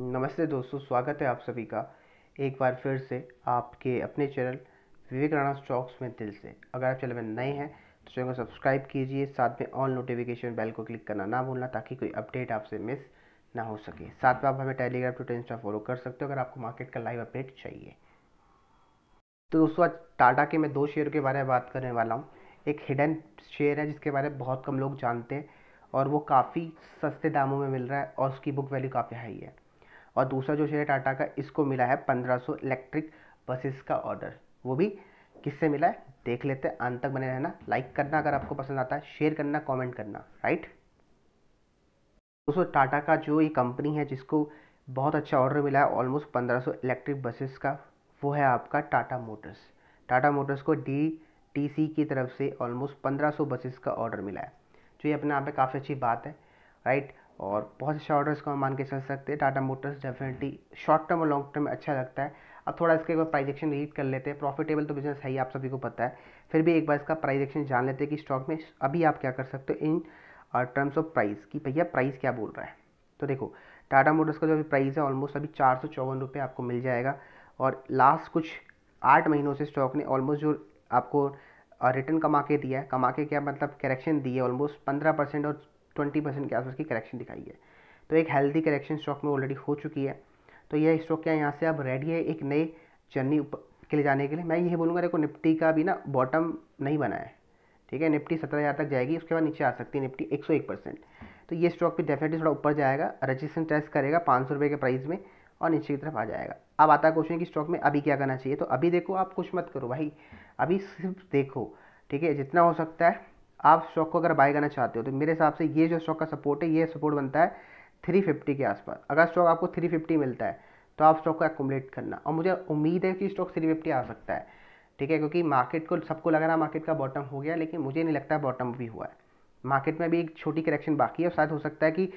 नमस्ते दोस्तों स्वागत है आप सभी का एक बार फिर से आपके अपने चैनल विवेक राणा स्टॉक्स में दिल से अगर आप चैनल में नए हैं तो चैनल को सब्सक्राइब कीजिए साथ में ऑल नोटिफिकेशन बेल को क्लिक करना ना भूलना ताकि कोई अपडेट आपसे मिस ना हो सके साथ में आप हमें टेलीग्राम ट्विटर इंस्टा फॉलो कर सकते हो अगर आपको मार्केट का लाइव अपडेट चाहिए तो दोस्तों आज टाटा के मैं दो शेयर के बारे में बात करने वाला हूँ एक हिडन शेयर है जिसके बारे में बहुत कम लोग जानते हैं और वो काफ़ी सस्ते दामों में मिल रहा है और उसकी बुक वैल्यू काफ़ी हाई है और दूसरा जो शेयर है टाटा का इसको मिला है 1500 इलेक्ट्रिक बसेस का ऑर्डर वो भी किससे मिला है देख लेते हैं अंत तक बने रहना लाइक करना अगर आपको पसंद आता है शेयर करना कमेंट करना राइट दोस्तों टाटा का जो ये कंपनी है जिसको बहुत अच्छा ऑर्डर मिला है ऑलमोस्ट 1500 इलेक्ट्रिक बसेस का वो है आपका टाटा मोटर्स टाटा मोटर्स को डी टी सी की तरफ से ऑलमोस्ट 1500 बसेस का ऑर्डर मिला है जो ये अपने आप में काफ़ी अच्छी बात है राइट और बहुत अच्छा ऑर्डर इसको हम मान के चल सकते हैं Tata Motors definitely short term और लॉन्ग टर्म अच्छा लगता है अब थोड़ा इसके एक बार एक्शन रीड कर लेते हैं प्रॉफिटेबल तो बिजनेस है ही आप सभी को पता है फिर भी एक बार इसका प्राइजेक्शन एक्शन जान लेते हैं कि स्टॉक में अभी आप क्या कर सकते हो इन टर्म्स ऑफ प्राइस कि भैया प्राइस क्या बोल रहा है तो देखो टाटा मोटर्स का जो अभी प्राइस है ऑलमोस्ट अभी चार सौ चौवन रुपये आपको मिल जाएगा और लास्ट कुछ आठ महीनों से स्टॉक ने ऑलमोस्ट जो आपको रिटर्न कमा के दिया है कमा के क्या मतलब करेक्शन दी है ऑलमोस्ट पंद्रह परसेंट और ट्वेंटी परसेंट के आसपास की करेक्शन दिखाई है तो एक हेल्दी करेक्शन स्टॉक में ऑलरेडी हो चुकी है तो यह स्टॉक क्या यहाँ से अब रेडी है एक नई जर्नी के लिए जाने के लिए मैं यही बोलूँगा देखो निफ्टी का भी ना बॉटम नहीं बना है ठीक है निफ्टी सत्रह हज़ार तक जाएगी उसके बाद नीचे आ सकती है निफ्टी एक सौ एक परसेंट तो ये स्टॉक भी डेफिनेटली थोड़ा ऊपर जाएगा रजिस्ट्रेशन टेस्ट करेगा पाँच सौ रुपये के प्राइस में और नीचे की तरफ आ जाएगा अब आता है क्वेश्चन कि स्टॉक में अभी क्या करना चाहिए तो अभी देखो आप कुछ मत करो भाई अभी सिर्फ देखो ठीक है जितना हो सकता है आप स्टॉक को अगर बाय करना चाहते हो तो मेरे हिसाब से ये जो स्टॉक का सपोर्ट है ये सपोर्ट बनता है थ्री फिफ्टी के आसपास अगर स्टॉक आपको थ्री फिफ्टी मिलता है तो आप स्टॉक को एकोमोडेट करना और मुझे उम्मीद है कि स्टॉक थ्री फिफ्टी आ सकता है ठीक है क्योंकि मार्केट को सबको लग रहा है मार्केट का बॉटम हो गया लेकिन मुझे नहीं लगता बॉटम भी हुआ है मार्केट में भी एक छोटी करेक्शन बाकी है और शायद हो सकता है कि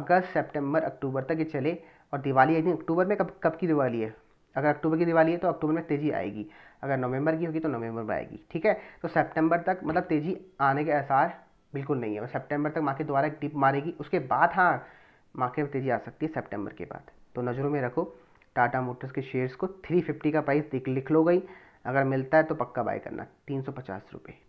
अगस्त सेप्टेम्बर अक्टूबर तक ये चले और दिवाली आई अक्टूबर में कब कब की दिवाली है अगर अक्टूबर की दिवाली है तो अक्टूबर में तेज़ी आएगी अगर नवंबर की होगी तो नवंबर में आएगी ठीक है तो सितंबर तक मतलब तेज़ी आने के आसार बिल्कुल नहीं है मतलब सितंबर तक मार्केट दोबारा एक टिप मारेगी उसके बाद हाँ मार्केट में तेज़ी आ सकती है सितंबर के बाद तो नज़रों में रखो टाटा मोटर्स के शेयर्स को फिफ्टी का प्राइस लिख लो गई अगर मिलता है तो पक्का बाय करना तीन सौ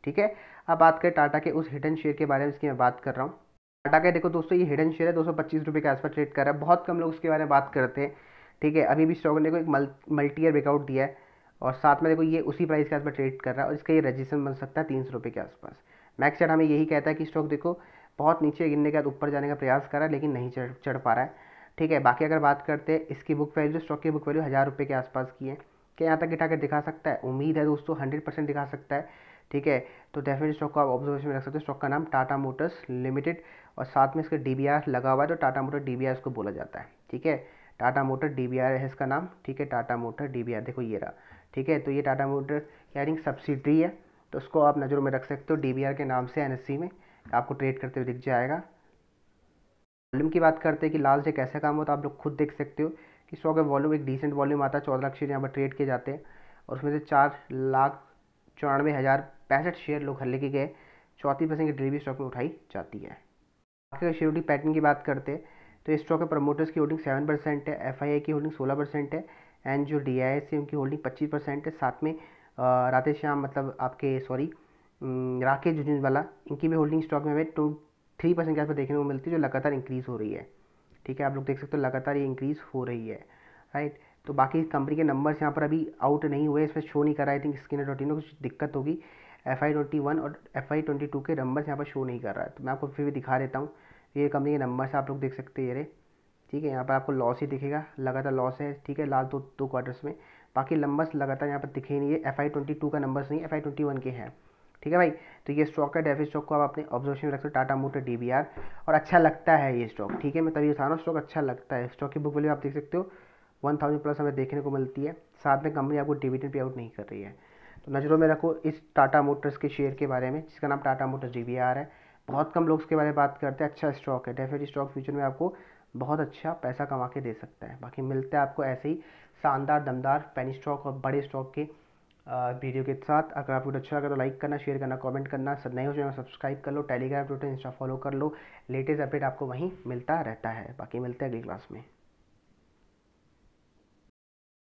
ठीक है अब बात करें टाटा के उस हिडन शेयर के बारे में जिसकी मैं बात कर रहा हूँ टाटा के देखो दोस्तों ये हिडन शेयर है दो सौ पच्चीस रुपये के आसपास ट्रेड कर रहा है बहुत कम लोग उसके बारे में बात करते हैं ठीक है अभी भी स्टॉक ने को एक मल्टी ईयर ब्रेकआउट दिया है और साथ में देखो ये उसी प्राइस के आसपास ट्रेड कर रहा है और इसका ये रजिस्ट्रेशन बन सकता है तीन सौ रुपये के आसपास मैक्स चार्ट हमें यही कहता है कि स्टॉक देखो बहुत नीचे गिरने के बाद ऊपर जाने का प्रयास कर रहा है लेकिन नहीं चढ़ चढ़ पा रहा है ठीक है बाकी अगर बात करते हैं इसकी बुक वैल्यू स्टॉक की बुक वैल्यू हज़ार रुपये के आसपास की है क्या यहाँ तक गिटा कर दिखा सकता है उम्मीद है दोस्तों हंड्रेड परसेंट दिखा सकता है ठीक है तो डेफिनेटली स्टॉक को आप ऑब्जर्वेशन में रख सकते हो स्टॉक का नाम टाटा मोटर्स लिमिटेड और साथ में इसका डी लगा हुआ है तो टाटा मोटर डी बी इसको बोला जाता है ठीक है टाटा मोटर डी है इसका नाम ठीक है टाटा मोटर डी देखो ये रहा ठीक है तो ये टाटा मोटर कैरिंग सब्सिडी है तो उसको आप नज़रों में रख सकते हो डी के नाम से एन में आपको ट्रेड करते हुए दिख जाएगा वॉल्यूम की बात करते हैं कि लाल से कैसा काम हो तो आप लोग खुद देख सकते हो कि सौ का वॉल्यूम एक डिसेंट वॉल्यूम आता है चौदह लाख शेयर यहाँ पर ट्रेड किए जाते हैं और उसमें से चार लाख चौरानवे हज़ार पैंसठ शेयर लोग लेके गए चौंतीस परसेंट की डिलीवरी स्टॉक में उठाई जाती है आखिर का शेड्यूल पैटर्न की बात करते हैं तो इस स्टॉक में प्रमोटर्स की होल्डिंग सेवन परसेंट है एफ की होल्डिंग सोलह परसेंट है एंड जो डी आई है उनकी होल्डिंग पच्चीस परसेंट है साथ में राधे श्याम मतलब आपके सॉरी राकेश वाला इनकी भी होल्डिंग स्टॉक में हमें टू थ्री परसेंट के आसपास देखने को मिलती है जो लगातार इंक्रीज़ हो रही है ठीक है आप लोग देख सकते हो लगातार ये इंक्रीज़ हो रही है राइट तो बाकी कंपनी के नंबर्स यहाँ पर अभी आउट नहीं हुए इसमें शो नहीं कर रहा I think screen dot in में कुछ दिक्कत होगी एफ आई ट्वेंटी वन और एफ आई ट्वेंटी टू के नंबर्स यहाँ पर शो नहीं कर रहा है तो मैं आपको फिर भी दिखा देता हूँ ये कंपनी के नंबर से आप लोग देख सकते हैं ये रे ठीक है यहाँ पर आपको लॉस ही दिखेगा लगातार लॉस है ठीक है लास्ट दो दो क्वार्टर्स में बाकी नंबर्स लगातार यहाँ पर दिखे नहीं है एफ आई ट्वेंटी टू का नंबर्स नहीं एफ आई ट्वेंटी वन के हैं ठीक है भाई तो ये स्टॉक है डेफिस स्टॉक को आप अपने ऑब्जर्वेशन में रख सकते हो टाटा मोटर डी आर और अच्छा लगता है ये स्टॉक ठीक है मैं तभी बता रहा हूँ स्टॉक अच्छा लगता है स्टॉक की बुक वैल्यू आप देख सकते हो वन थाउजेंड प्लस हमें देखने को मिलती है साथ में कंपनी आपको डिविडेंड पे आउट नहीं कर रही है तो नज़रों में रखो इस टाटा मोटर्स के शेयर के बारे में जिसका नाम टाटा मोटर्स डी है बहुत कम लोग उसके बारे में बात करते हैं अच्छा स्टॉक है डेफिनेटली स्टॉक फ्यूचर में आपको बहुत अच्छा पैसा कमा के दे सकता है बाकी मिलता है आपको ऐसे ही शानदार दमदार पैनी स्टॉक और बड़े स्टॉक के वीडियो के साथ अगर आपको अच्छा लगा तो लाइक करना शेयर करना कमेंट करना नहीं हो चैनल सब्सक्राइब तो कर लो टेलीग्राम ट्विटर इंस्टा फॉलो कर लो लेटेस्ट अपडेट आपको वहीं मिलता रहता है बाकी मिलते हैं अगली क्लास में